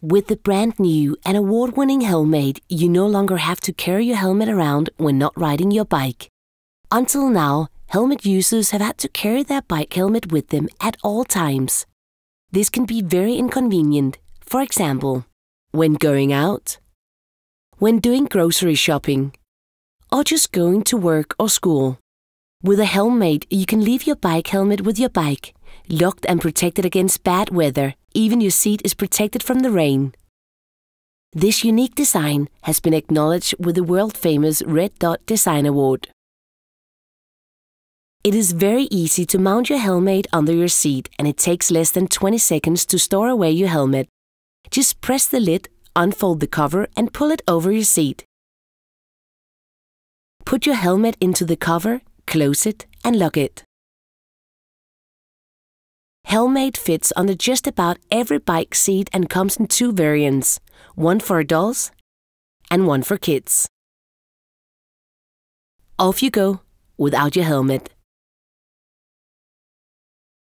With the brand new and award winning Helmate, you no longer have to carry your helmet around when not riding your bike. Until now, helmet users have had to carry their bike helmet with them at all times. This can be very inconvenient, for example, when going out, when doing grocery shopping, or just going to work or school. With a helmet, you can leave your bike helmet with your bike locked and protected against bad weather. Even your seat is protected from the rain. This unique design has been acknowledged with the world-famous Red Dot Design Award. It is very easy to mount your helmet under your seat and it takes less than 20 seconds to store away your helmet. Just press the lid, unfold the cover and pull it over your seat. Put your helmet into the cover, close it and lock it. Helmate fits under just about every bike seat and comes in two variants, one for adults and one for kids. Off you go without your helmet.